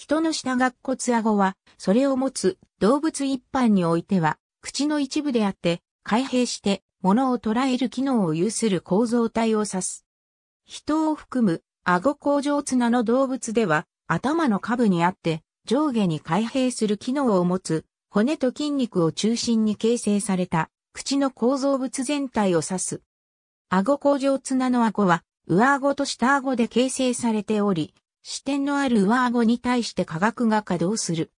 人の下顎骨顎は、それを持つ動物一般においては、口の一部であって、開閉して、物を捉える機能を有する構造体を指す。人を含む、顎甲状綱の動物では、頭の下部にあって、上下に開閉する機能を持つ、骨と筋肉を中心に形成された、口の構造物全体を指す。顎甲状綱の顎は、上顎と下顎で形成されており、視点のある上顎に対して化学が稼働する。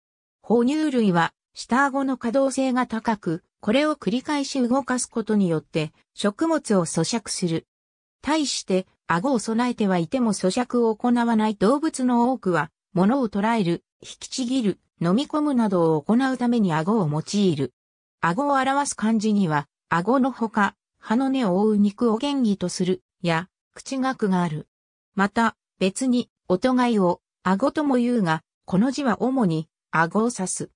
哺乳類は下顎の可動性が高く、これを繰り返し動かすことによって食物を咀嚼する。対して、顎を備えてはいても咀嚼を行わない動物の多くは、物を捉える、引きちぎる、飲み込むなどを行うために顎を用いる。顎を表す漢字には、顎のほか、歯の根を覆う肉を原義とする、や、口角がある。また、別に、音がいを、顎とも言うが、この字は主に、顎を指す。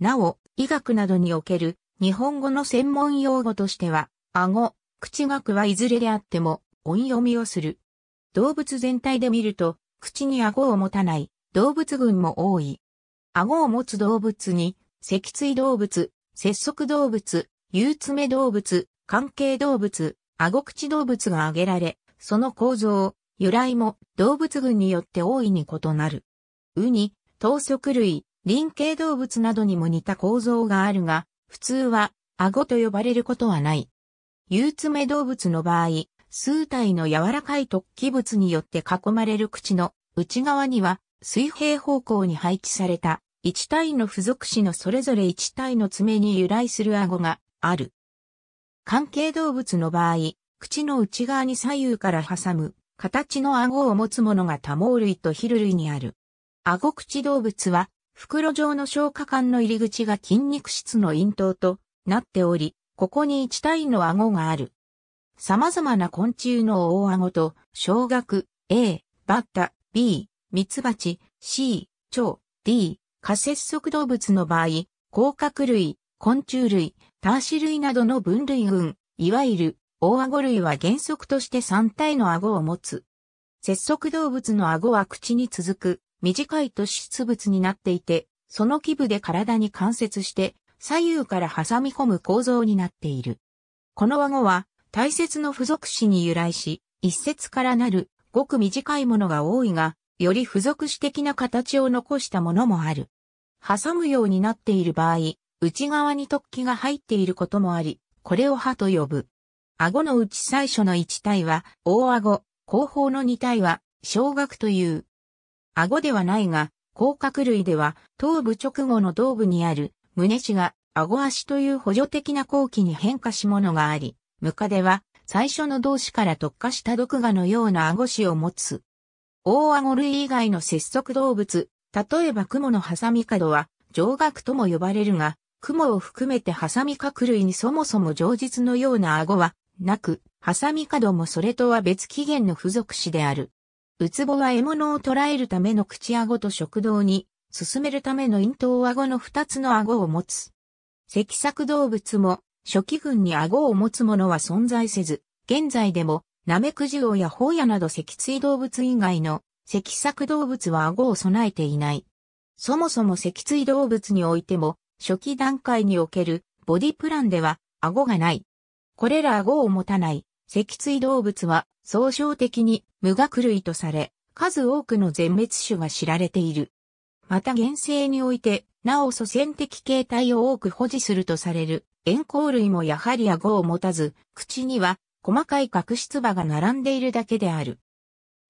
なお、医学などにおける、日本語の専門用語としては、顎、口学はいずれであっても、音読みをする。動物全体で見ると、口に顎を持たない動物群も多い。顎を持つ動物に、脊椎動物、節足動物、有爪動物、関係動物、顎口動物が挙げられ、その構造、由来も動物群によって大いに異なる。ウニ、等足類、輪形動物などにも似た構造があるが、普通は顎と呼ばれることはない。憂爪動物の場合、数体の柔らかい突起物によって囲まれる口の内側には水平方向に配置された1体の付属詞のそれぞれ1体の爪に由来する顎がある。関係動物の場合、口の内側に左右から挟む形の顎を持つものが多毛類とヒル類にある。顎口動物は、袋状の消化管の入り口が筋肉質の咽頭となっており、ここに1体の顎がある。様々な昆虫の大顎と、小学、A、バッタ、B、ミツバチ、C、蝶、D、仮接足動物の場合、甲殻類、昆虫類、ターシ類などの分類群、いわゆる大顎類は原則として3体の顎を持つ。節足動物の顎は口に続く短い突出物になっていて、その基部で体に関節して左右から挟み込む構造になっている。この顎は大切の付属詞に由来し、一節からなるごく短いものが多いが、より付属詞的な形を残したものもある。挟むようになっている場合、内側に突起が入っていることもあり、これを歯と呼ぶ。顎のうち最初の1体は、大顎、後方の2体は、小顎という。顎ではないが、甲殻類では、頭部直後の頭部にある、胸肢が、顎足という補助的な後期に変化しものがあり、ムカデは、最初の動詞から特化した毒牙のような顎歯を持つ。大顎類以外の節足動物、例えば蜘蛛のハサミ角は、上顎とも呼ばれるが、蜘蛛を含めてハサミ角類にそもそも上実のような顎はなく、ハサミ角もそれとは別起源の付属詞である。ウツボは獲物を捕らえるための口顎と食道に、進めるための咽頭顎の二つの顎を持つ。脊索動物も、初期群に顎を持つものは存在せず、現在でも、ナメクジオやホウヤなど脊椎動物以外の脊索動物は顎を備えていない。そもそも脊椎動物においても、初期段階におけるボディプランでは顎がない。これら顎を持たない脊椎動物は総称的に無学類とされ、数多くの全滅種が知られている。また現世において、なお祖先的形態を多く保持するとされる、円光類もやはり顎を持たず、口には細かい角質歯が並んでいるだけである。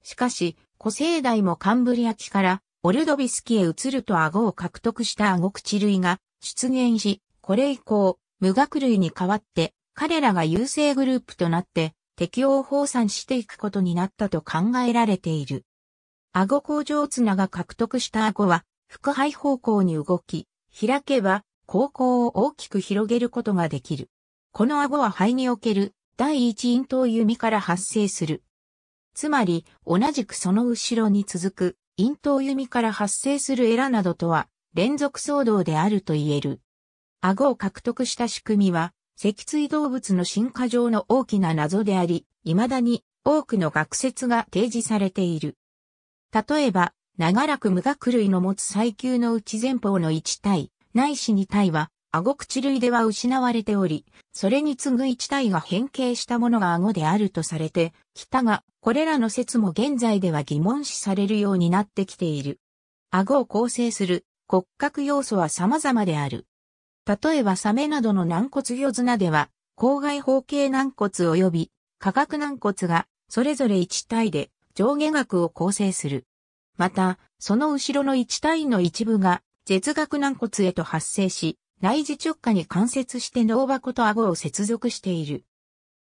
しかし、古生代もカンブリア紀からオルドビスキへ移ると顎を獲得した顎口類が出現し、これ以降、無学類に代わって彼らが優勢グループとなって敵を放散していくことになったと考えられている。顎工場綱が獲得した顎は、腹肺方向に動き、開けば、高校を大きく広げることができる。この顎は肺における第一咽頭弓から発生する。つまり、同じくその後ろに続く咽頭弓から発生するエラなどとは連続騒動であると言える。顎を獲得した仕組みは、脊椎動物の進化上の大きな謎であり、未だに多くの学説が提示されている。例えば、長らく無学類の持つ最級のうち前方の1体、ないし2体は、顎口類では失われており、それに次ぐ1体が変形したものが顎であるとされてきたが、これらの説も現在では疑問視されるようになってきている。顎を構成する骨格要素は様々である。例えばサメなどの軟骨魚砂では、郊外方形軟骨及び化学軟骨がそれぞれ1体で上下額を構成する。また、その後ろの1体の一部が絶額軟骨へと発生し、内耳直下に関節して脳箱と顎を接続している。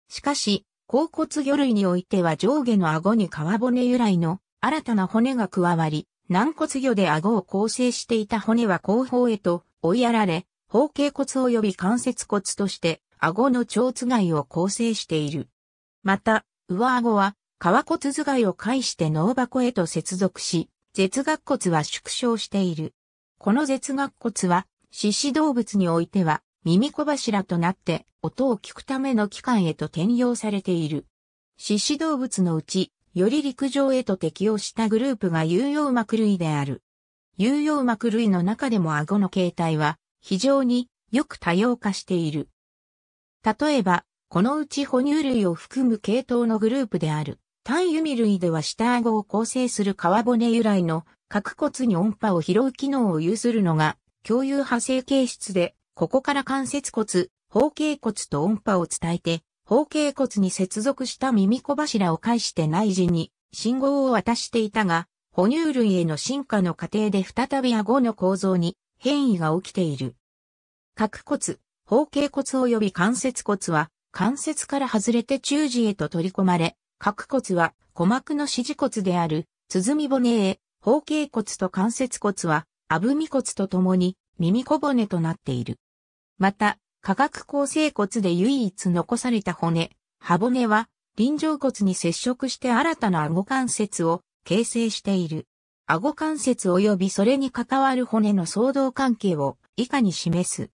しかし、甲骨魚類においては上下の顎に皮骨由来の新たな骨が加わり、軟骨魚で顎を構成していた骨は後方へと追いやられ、方形骨及び関節骨として、顎の蝶頭蓋を構成している。また、上顎は、皮骨頭蓋を介して脳箱へと接続し、舌顎骨は縮小している。この舌顎骨は、獅子動物においては、耳小柱となって音を聞くための器官へと転用されている。獅子動物のうち、より陸上へと適応したグループが有用膜類である。有用膜類の中でも顎の形態は非常によく多様化している。例えば、このうち哺乳類を含む系統のグループである、単ミ類では下顎を構成する皮骨由来の角骨に音波を拾う機能を有するのが、共有派生形質で、ここから関節骨、方形骨と音波を伝えて、方形骨に接続した耳小柱を介して内耳に信号を渡していたが、哺乳類への進化の過程で再び顎の構造に変異が起きている。角骨、方形骨及び関節骨は、関節から外れて中耳へと取り込まれ、角骨は鼓膜の支持骨である、鼓骨へ、方形骨と関節骨は、あぶみ骨とともに耳小骨となっている。また、化学構成骨で唯一残された骨、歯骨は、臨場骨に接触して新たな顎関節を形成している。顎関節及びそれに関わる骨の相動関係を以下に示す。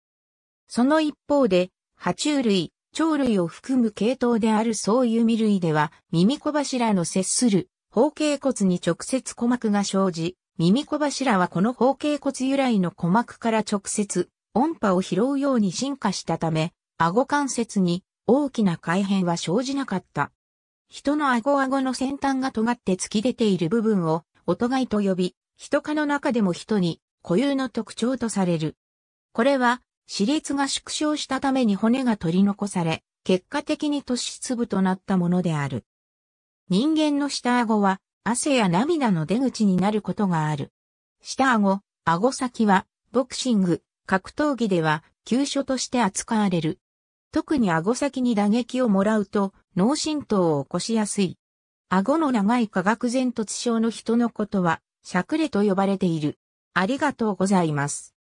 その一方で、爬虫類、鳥類を含む系統であるそう弓類では、耳小柱の接する方形骨に直接鼓膜が生じ、耳小柱はこの方形骨由来の鼓膜から直接音波を拾うように進化したため、顎関節に大きな改変は生じなかった。人の顎顎の先端が尖って突き出ている部分を音貝と呼び、人科の中でも人に固有の特徴とされる。これは、私立が縮小したために骨が取り残され、結果的に突出部となったものである。人間の下顎は、汗や涙の出口になることがある。下顎、顎先は、ボクシング、格闘技では、急所として扱われる。特に顎先に打撃をもらうと、脳震盪を起こしやすい。顎の長い化学前突症の人のことは、シャクれと呼ばれている。ありがとうございます。